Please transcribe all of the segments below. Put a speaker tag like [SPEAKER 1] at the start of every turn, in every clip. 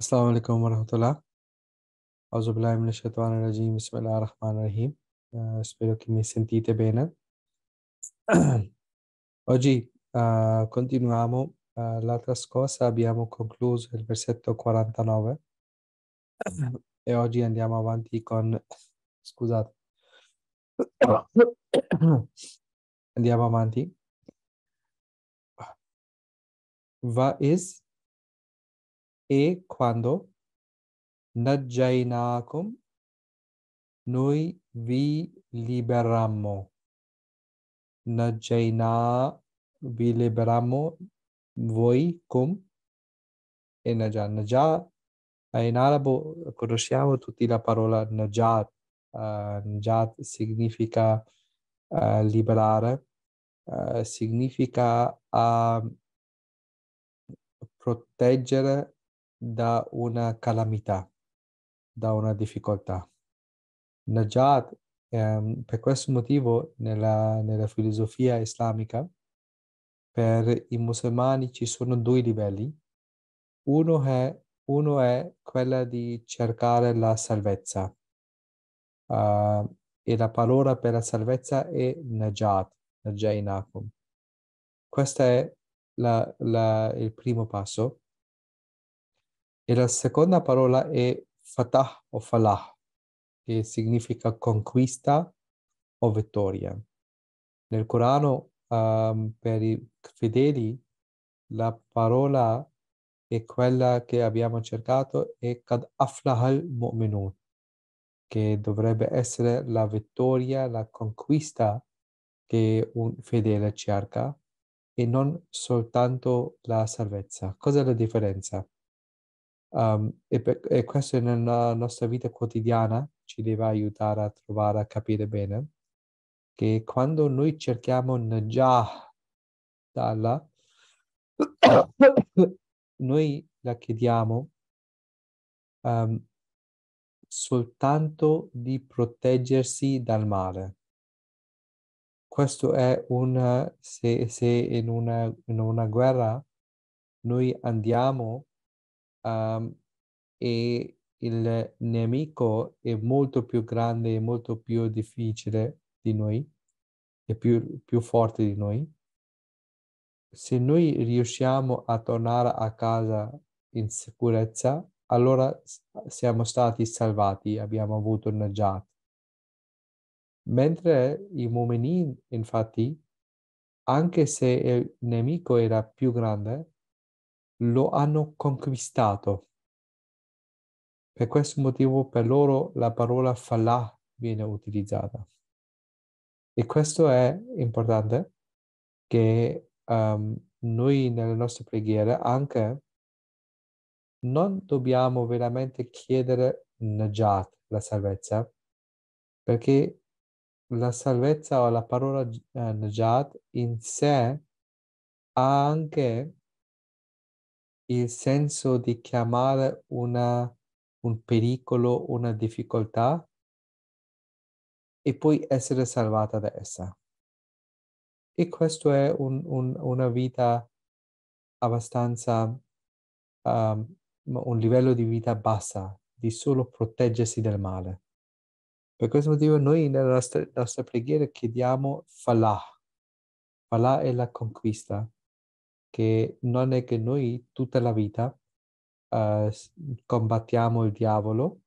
[SPEAKER 1] अस्सलाम वालेकुम वरहमतुल्लाह अज़बिल्लाशतवानरजीम बसमीम spero che mi sentite bene oggi uh, continuiamo uh, l'altra scorsa abbiamo concluso il versetto 49 e oggi andiamo avanti con scusate andiamo avanti va is e quando Najjainakum noi vi liberammo. Najjaina vi liberammo voi cum e Najja. Najja in arabo conosciamo tutti la parola Najat. Uh, eh, najat significa uh, liberare, uh, significa ah, proteggere da una calamità, da una difficoltà. Najat, ehm, per questo motivo nella, nella filosofia islamica, per i musulmani ci sono due livelli. Uno è, uno è quella di cercare la salvezza. Uh, e la parola per la salvezza è najat, najainakum. Questo è la, la, il primo passo. E la seconda parola è fatah o falah, che significa conquista o vittoria. Nel Corano um, per i fedeli la parola è quella che abbiamo cercato, è kad aflahal mu'minun, che dovrebbe essere la vittoria, la conquista che un fedele cerca e non soltanto la salvezza. Cos'è la differenza? Um, e, per, e, questo nella nostra vita quotidiana ci deve aiutare a trovare, a capire bene che quando noi cerchiamo già dalla, noi la chiediamo um, soltanto di proteggersi dal male. Questo è un, se, se in, una, in una guerra noi andiamo um, e il nemico è molto più grande e molto più difficile di noi, e più, più forte di noi. Se noi riusciamo a tornare a casa in sicurezza, allora siamo stati salvati, abbiamo avuto najat. Mentre i mu'minin, infatti, anche se il nemico era più grande, lo hanno conquistato. Per questo motivo per loro la parola falah viene utilizzata. E questo è importante che um, noi nelle nostre preghiere anche non dobbiamo veramente chiedere najat, la salvezza, perché la salvezza o la parola eh, najat in sé ha anche il senso di chiamare una, un pericolo una difficoltà e poi essere salvata da essa. E questa è un, un, una vita abbastanza, um, un livello di vita bassa, di solo proteggersi dal male. Per questo motivo noi nella nostra, nostra preghiera chiediamo falah. Falah è la conquista, che non è che noi tutta la vita eh, combattiamo il diavolo,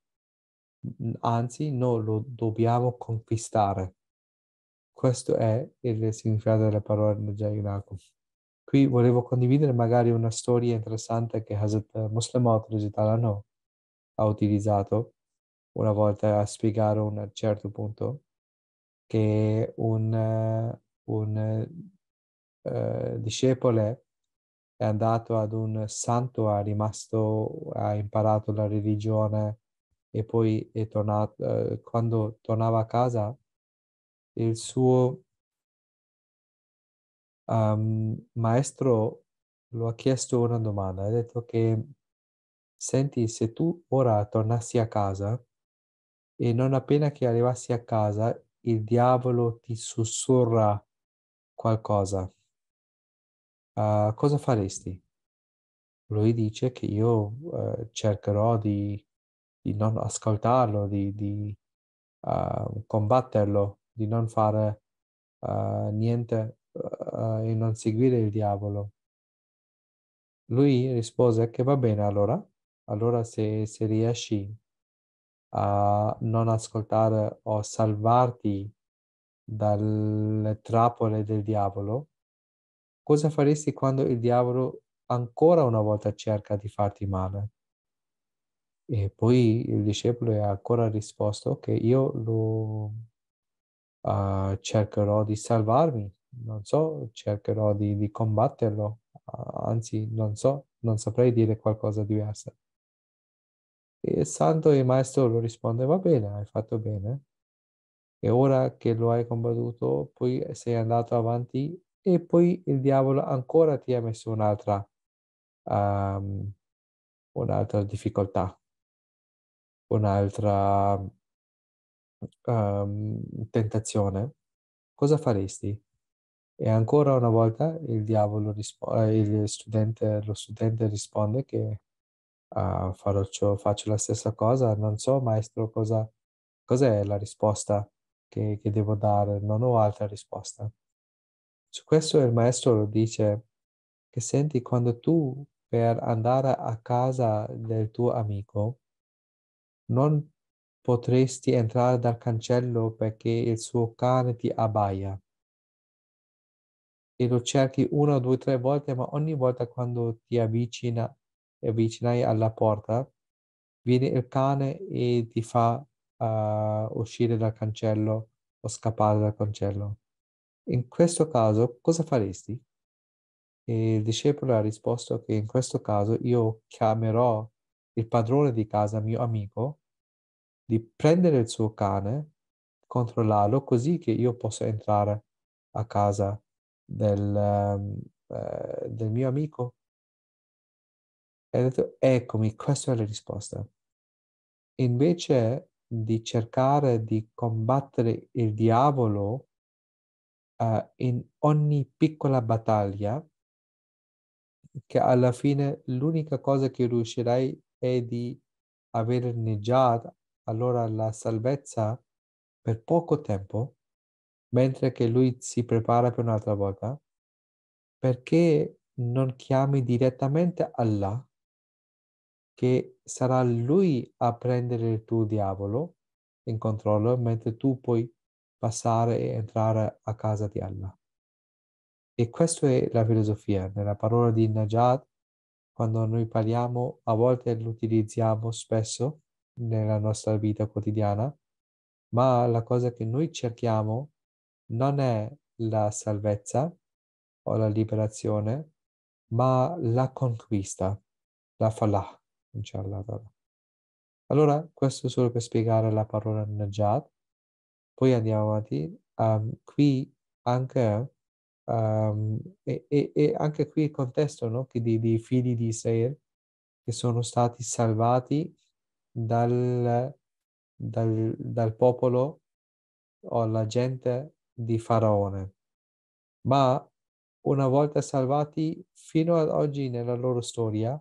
[SPEAKER 1] anzi noi lo dobbiamo conquistare. Questo è il significato delle parole del Jagannath. Qui volevo condividere magari una storia interessante che Hazrat Muslim Autoritalanho ha utilizzato una volta a spiegare un certo punto che un, eh, un uh, discepolo è andato ad un santo, ha rimasto, ha imparato la religione e poi è tornato, eh, quando tornava a casa, il suo um, maestro lo ha chiesto una domanda, ha detto che senti se tu ora tornassi a casa e non appena che arrivassi a casa il diavolo ti sussurra qualcosa cosa faresti? Lui dice che io uh, cercherò di, di, non ascoltarlo, di, di uh, combatterlo, di non fare eh, niente e non seguire il diavolo. Lui rispose che va bene allora, allora se, se riesci a non ascoltare o salvarti dalle trappole del diavolo, Cosa faresti quando il diavolo ancora una volta cerca di farti male? E poi il discepolo ha ancora risposto che io lo uh, cercherò di salvarmi, non so, cercherò di, di combatterlo, uh, anzi non so, non saprei dire qualcosa di diverso. E il santo e maestro lo risponde, va bene, hai fatto bene. E ora che lo hai combattuto, poi sei andato avanti e poi il diavolo ancora ti ha messo un'altra, um, un'altra difficoltà, un'altra um, tentazione, cosa faresti? E ancora una volta il diavolo risponde, eh, il studente, lo studente risponde che uh, farò ciò, faccio la stessa cosa, non so maestro cosa, cos'è la risposta che, che devo dare, non ho altra risposta. Su questo il maestro dice che senti quando tu per andare a casa del tuo amico non potresti entrare dal cancello perché il suo cane ti abbaia. E lo cerchi una, due, tre volte, ma ogni volta quando ti avvicina, avvicinai alla porta, viene il cane e ti fa uh, uscire dal cancello o scappare dal cancello. In questo caso cosa faresti? E il discepolo ha risposto che in questo caso io chiamerò il padrone di casa, mio amico, di prendere il suo cane, controllarlo così che io possa entrare a casa del, ehm, eh, del mio amico. E ha detto, eccomi, questa è la risposta. Invece di cercare di combattere il diavolo uh, in ogni piccola battaglia che alla fine l'unica cosa che riuscirai è di averne già allora la salvezza, per poco tempo, mentre che lui si prepara per un'altra volta, perché non chiami direttamente Allah, che sarà lui a prendere il tuo diavolo in controllo, mentre tu puoi passare e entrare a casa di Allah. E questa è la filosofia. Nella parola di Najat, quando noi parliamo, a volte l'utilizziamo spesso nella nostra vita quotidiana, ma la cosa che noi cerchiamo non è la salvezza o la liberazione, ma la conquista, la falah, inshallah. Allora, questo solo per spiegare la parola Najat poi andiamo avanti. Um, qui anche, um, e, e, e, anche qui il contesto no? che di, di figli di Israele che sono stati salvati dal, dal, dal popolo o la gente di Faraone. Ma una volta salvati fino ad oggi nella loro storia,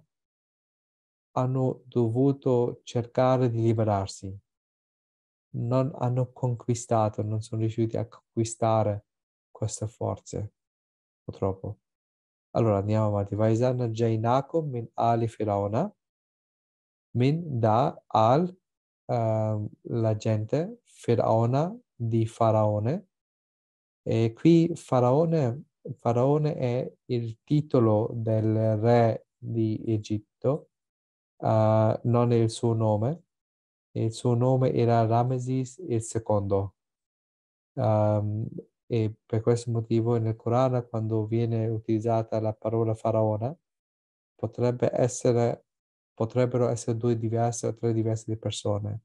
[SPEAKER 1] hanno dovuto cercare di liberarsi non hanno conquistato, non sono riusciti a conquistare queste forze, purtroppo. Allora andiamo avanti. Vaizana Jainakum min Ali Firaona, min da al uh, la gente, Firaona di Faraone. E qui Faraone, Faraone è il titolo del re di Egitto, uh, non è il suo nome il suo nome era Ramesis il secondo. Um, e per questo motivo nel Corano quando viene utilizzata la parola faraona potrebbe essere, potrebbero essere due diverse o tre diverse persone.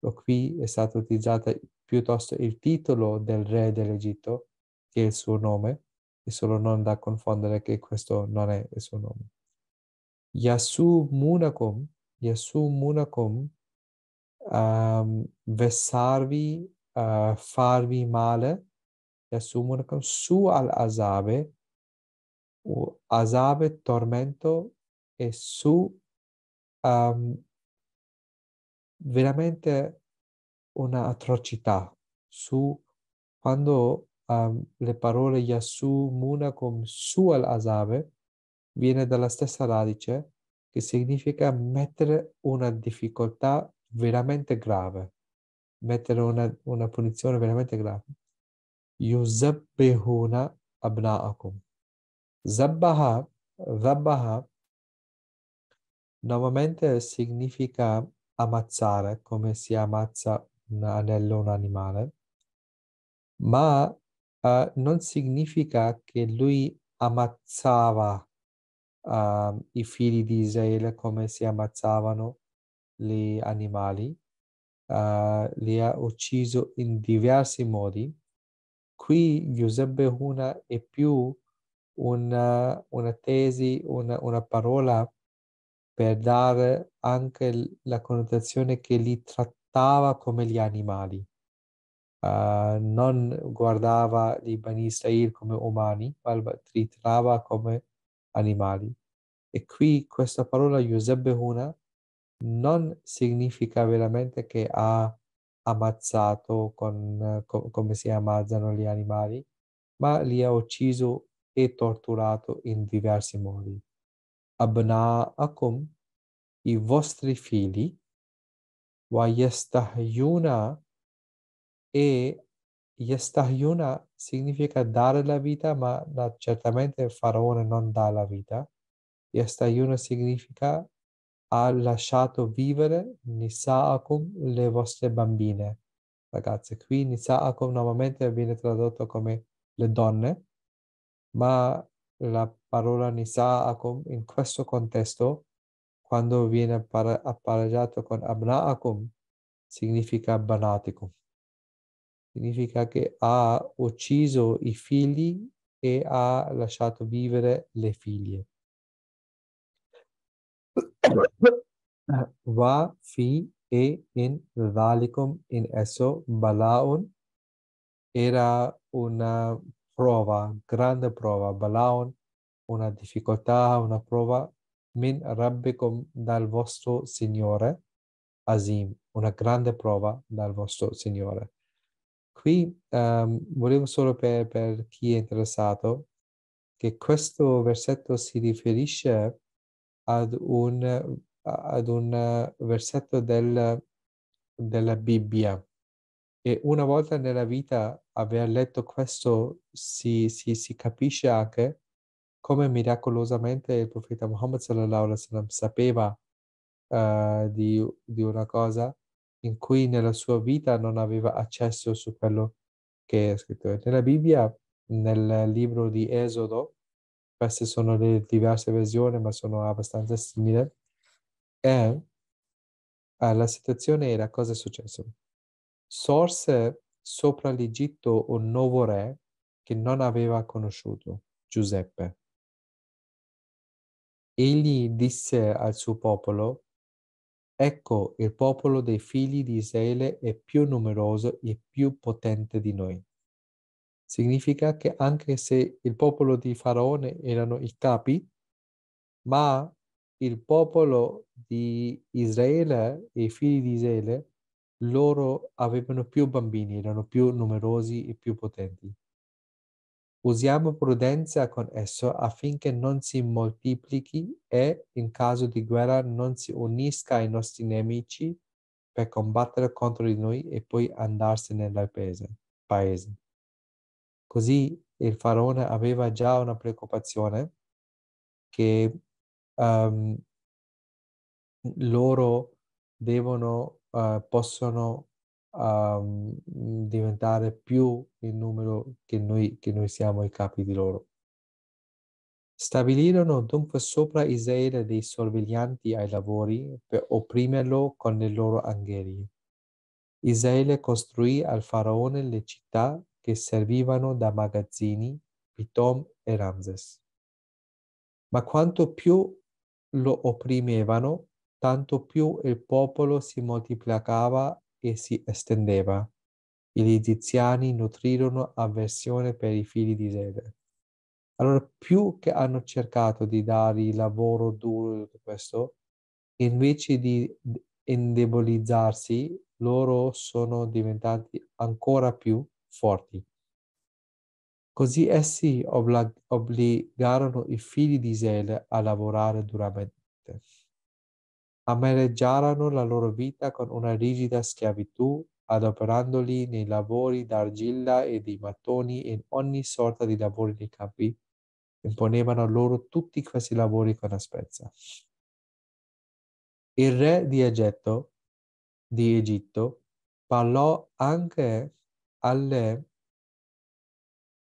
[SPEAKER 1] O qui è stato utilizzato piuttosto il titolo del re dell'Egitto che è il suo nome, e solo non da confondere che questo non è il suo nome. Yasu Munakum um, vessarvi, uh, farvi male, yasumunakum su al-azabe, azabe, tormento, e su um, veramente una atrocità, su quando um, le parole yasumunacum su al-azabe viene dalla stessa radice che significa mettere una difficoltà veramente grave, mettere una, una punizione veramente grave. Yuzabbihuna abna'akum. Zabbaha, zabbaha, normalmente significa ammazzare, come si ammazza un anello un animale, ma uh, non significa che lui ammazzava uh, i figli di Israele come si ammazzavano gli animali, uh, li ha uccisi in diversi modi. Qui Giuseppe Huna è più una, una tesi, una, una parola per dare anche la connotazione che li trattava come gli animali. Uh, non guardava i Bani Israel come umani, ma li trattava come animali. E qui questa parola Giuseppe Huna non significa veramente che ha ammazzato con, co- come si ammazzano gli animali, ma li ha ucciso e torturato in diversi modi. akum, i vostri figli, wa yastahyuna e yastahyuna significa dare la vita, ma certamente il faraone non dà la vita. Yastahyuna significa ha lasciato vivere Nisaakum le vostre bambine. Ragazze, qui Nisaakum normalmente viene tradotto come le donne, ma la parola Nisaakum in questo contesto, quando viene appareggiato con Abnaakum, significa Banaticum. Significa che ha ucciso i figli e ha lasciato vivere le figlie. Wa fi e in valikum in esso balaun era una prova, grande prova, balaun, una difficoltà, una prova min rabbikum dal vostro Signore, azim, una grande prova dal vostro Signore. Qui um, volevo solo per, per chi è interessato che questo versetto si riferisce a ad un, ad un versetto del, della Bibbia. E una volta nella vita aver letto questo si, si, si capisce anche come miracolosamente il profeta Muhammad sallallahu alaihi wasallam sapeva uh, di, di una cosa in cui nella sua vita non aveva accesso su quello che è scritto. Nella Bibbia, nel libro di Esodo, queste sono le diverse versioni, ma sono abbastanza simili. E eh, la situazione era cosa è successo? Sorse sopra l'Egitto un nuovo re che non aveva conosciuto, Giuseppe. Egli disse al suo popolo, ecco il popolo dei figli di Israele è più numeroso e più potente di noi significa che anche se il popolo di Faraone erano i capi, ma il popolo di Israele e i figli di Israele, loro avevano più bambini, erano più numerosi e più potenti. Usiamo prudenza con esso affinché non si moltiplichi e, in caso di guerra, non si unisca ai nostri nemici per combattere contro di noi e poi andarsene nel paese. paese. Così il faraone aveva già una preoccupazione che um, loro devono, uh, possono um, diventare più il numero che noi, che noi siamo i capi di loro. Stabilirono dunque sopra Isaele dei sorveglianti ai lavori per opprimerlo con le loro angherie. Israele costruì al faraone le città che servivano da magazzini, Pitom e Ramses. Ma quanto più lo opprimevano, tanto più il popolo si moltiplicava e si estendeva. Gli egiziani nutrirono avversione per i figli di Zede. Allora, più che hanno cercato di dare il lavoro duro tutto questo, invece di indebolizzarsi, loro sono diventati ancora più forti. Così essi obbligarono i figli di Isele a lavorare duramente. Amareggiarono la loro vita con una rigida schiavitù, adoperandoli nei lavori d'argilla e di mattoni e in ogni sorta di lavori nei campi. Imponevano loro tutti questi lavori con asprezza. Il re di Egetto, di Egitto parlò anche alle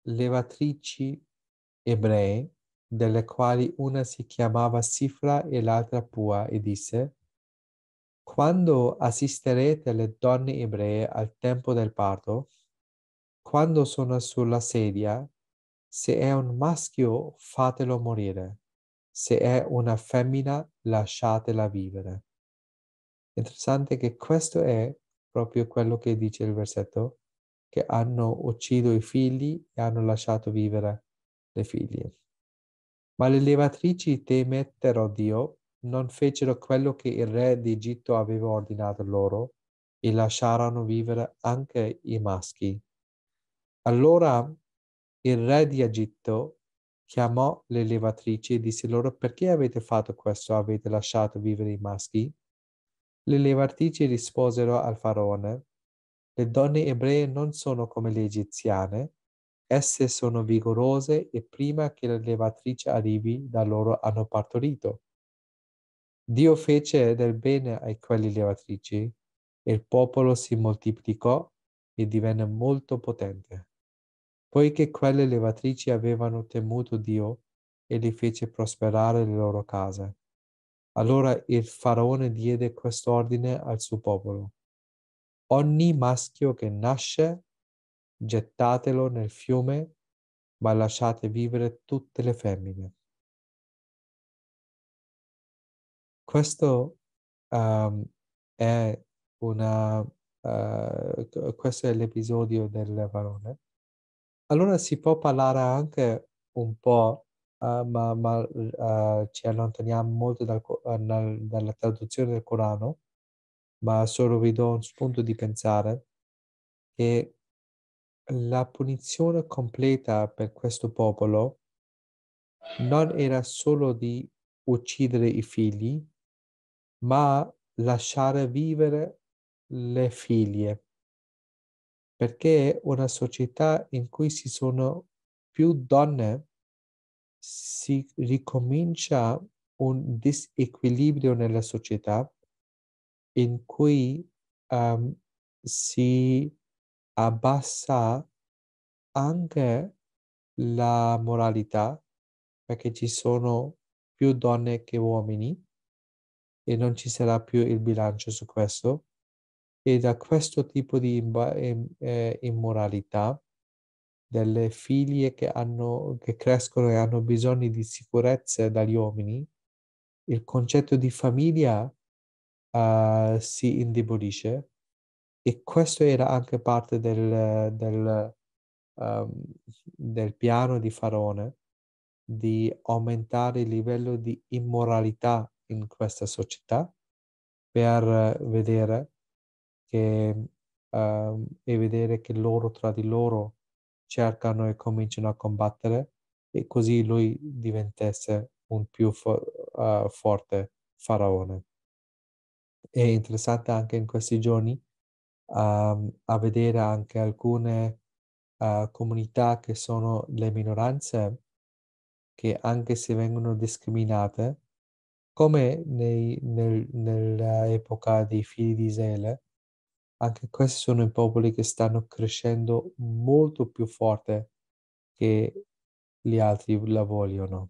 [SPEAKER 1] levatrici ebree, delle quali una si chiamava Sifra e l'altra Pua, e disse, quando assisterete le donne ebree al tempo del parto, quando sono sulla sedia, se è un maschio fatelo morire, se è una femmina lasciatela vivere. Interessante che questo è proprio quello che dice il versetto che hanno ucciso i figli e hanno lasciato vivere le figlie. Ma le levatrici temettero Dio, non fecero quello che il re d'Egitto aveva ordinato loro e lasciarono vivere anche i maschi. Allora il re di Egitto chiamò le levatrici e disse loro perché avete fatto questo, avete lasciato vivere i maschi? Le levatrici risposero al faraone le donne ebree non sono come le egiziane, esse sono vigorose e prima che la levatrice arrivi da loro hanno partorito. Dio fece del bene a quelli levatrici e il popolo si moltiplicò e divenne molto potente. Poiché quelle levatrici avevano temuto Dio e li fece prosperare le loro case. Allora il faraone diede quest'ordine al suo popolo Ogni maschio che nasce, gettatelo nel fiume, ma lasciate vivere tutte le femmine. Questo um, è una Uh, questo è l'episodio del varone. Allora si può parlare anche un po', uh, ma, ma uh, ci allontaniamo molto dal, dal, dalla traduzione del Corano, ma solo vi do un spunto di pensare che la punizione completa per questo popolo non era solo di uccidere i figli, ma lasciare vivere le figlie, perché una società in cui ci sono più donne si ricomincia un disequilibrio nella società in cui um, si abbassa anche la moralità, perché ci sono più donne che uomini e non ci sarà più il bilancio su questo. E da questo tipo di eh, immoralità, delle figlie che, hanno, che crescono e hanno bisogno di sicurezza dagli uomini, il concetto di famiglia uh, si indebolisce e questo era anche parte del, del, um, del piano di Faraone di aumentare il livello di immoralità in questa società per vedere che, um, e vedere che loro tra di loro cercano e cominciano a combattere e così lui diventasse un più fo- uh, forte faraone è interessata anche in questi giorni um, a vedere anche alcune uh, comunità che sono le minoranze che anche se vengono discriminate, come nei, nel, nell'epoca dei figli di Israele, anche questi sono i popoli che stanno crescendo molto più forte che gli altri la vogliono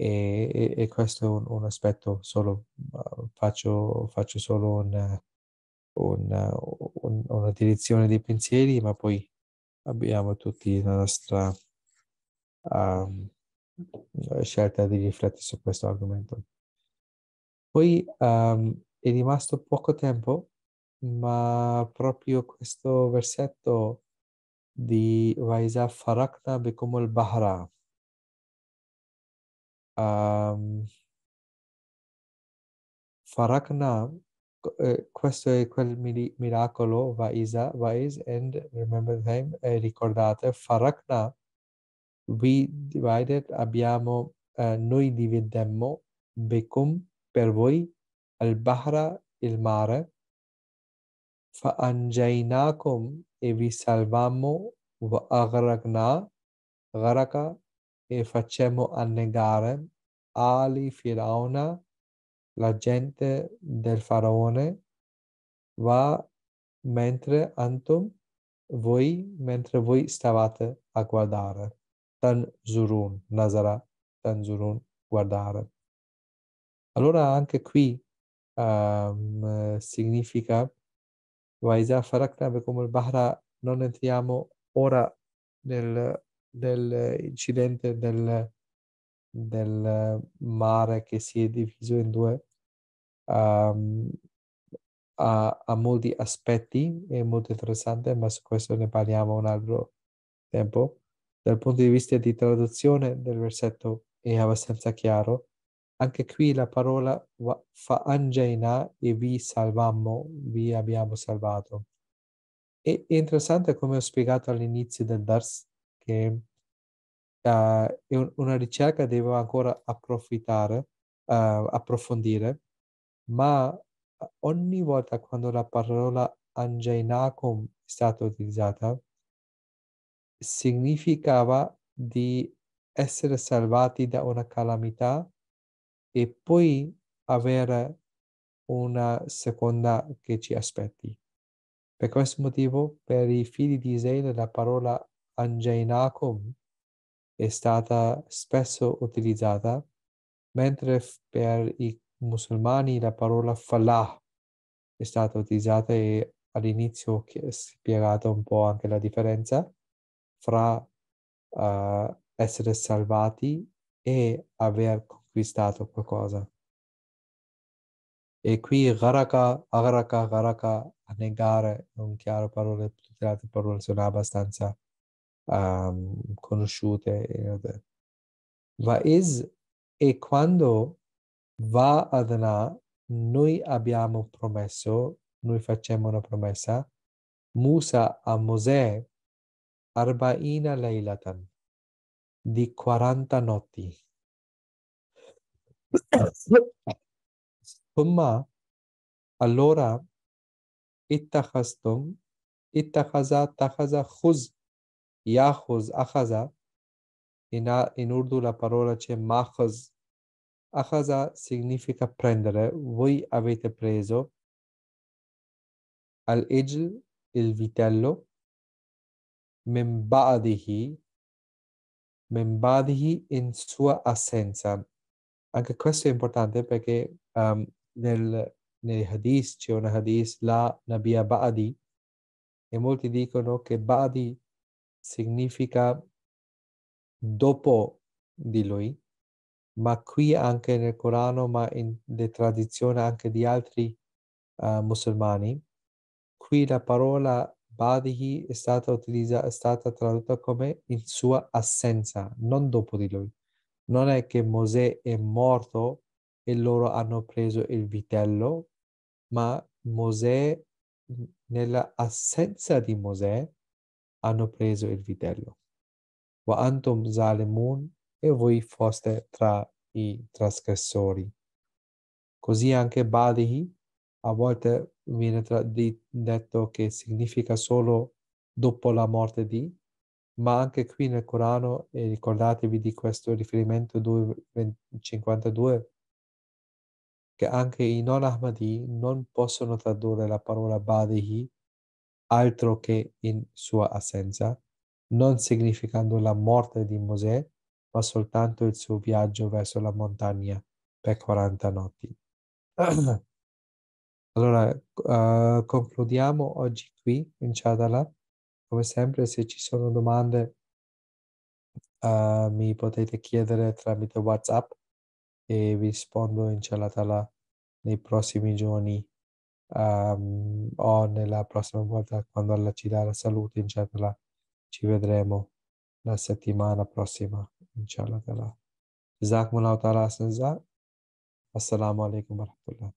[SPEAKER 1] e, e questo è un, un aspetto solo, uh, faccio, faccio solo un, un, una direzione dei pensieri, ma poi abbiamo tutti la nostra um, scelta di riflettere su questo argomento. Poi um, è rimasto poco tempo, ma proprio questo versetto di Vaisa Farakna Bekumul Bahra um, Farakna, eh, questo è quel miracolo, Vaiza, Vaiz, and remember them, eh, ricordate, Farakna, we divided, abbiamo, uh, noi dividemmo, becum, per voi, al bahra, il mare, fa anjainakum, e vi salvammo, va aghragna, e facciamo annegare Ali Firauna, la gente del faraone, va mentre antum voi, mentre voi stavate a guardare. Tanzurun, Nazara, Tanzurun, guardare. Allora anche qui um, significa Vaisa Farakna, come il Bahra, non entriamo ora nel dell'incidente del, del, mare che si è diviso in due um, ehm, ha, ha, molti aspetti, è molto interessante, ma su questo ne parliamo un altro tempo. Dal punto di vista di traduzione del versetto è abbastanza chiaro. Anche qui la parola fa angeina e vi salvammo, vi abbiamo salvato. E' interessante come ho spiegato all'inizio del Dars, che uh, è un, una ricerca che devo ancora approfittare, uh, approfondire, ma eh, ogni volta quando la parola anjainacum è stata utilizzata, significava di essere salvati da una calamità e poi avere una seconda che ci aspetti. Per questo motivo, per i figli di Israele, la parola Anjainakum è stata spesso utilizzata, mentre per i musulmani la parola falah è stata utilizzata e all'inizio ho spiegato un po' anche la differenza fra uh, essere salvati e aver conquistato qualcosa. E qui Garaka, Agaraka, Garaka, annegare, non chiaro parole, tutte le altre parole sono abbastanza um, conosciute. Vaiz e quando va Adana noi abbiamo promesso, noi facciamo una promessa, Musa a Mosè Arbaina Leilatan di 40 notti. Summa allora ittakhastum ittakhaza takhaza khuz Yahuz, Ahaza, in, in urdu la parola c'è Mahaz. Ahaza significa prendere, voi avete preso al-ijl, il vitello, membadihi, membadihi in sua assenza. Anche questo è importante perché um, nel, nei hadith c'è una hadith, la nabia Ba'adi, e molti dicono che Ba'adi significa dopo di lui, ma qui anche nel Corano, ma in le tradizioni anche di altri uh, musulmani, qui la parola Badihi è stata, utilizzata, è stata tradotta come in sua assenza, non dopo di lui. Non è che Mosè è morto e loro hanno preso il vitello, ma Mosè, nella assenza di Mosè, hanno preso il vitello. Wa antum zalimun, e voi foste tra i trasgressori. Così anche Badihi a volte viene detto che significa solo dopo la morte di, ma anche qui nel Corano, e ricordatevi di questo riferimento 252, che anche i non Ahmadi non possono tradurre la parola Badihi altro che in sua assenza, non significando la morte di Mosè, ma soltanto il suo viaggio verso la montagna per 40 notti. allora, uh, concludiamo oggi qui in Chadala. Come sempre, se ci sono domande, uh, mi potete chiedere tramite WhatsApp e vi rispondo in Chadala nei prossimi giorni um, o nella prossima volta quando alla Cida la salute, inshallah, ci vedremo la settimana prossima, inshallah. Jazakumullah ta'ala, assalamu alaikum wa rahmatullah.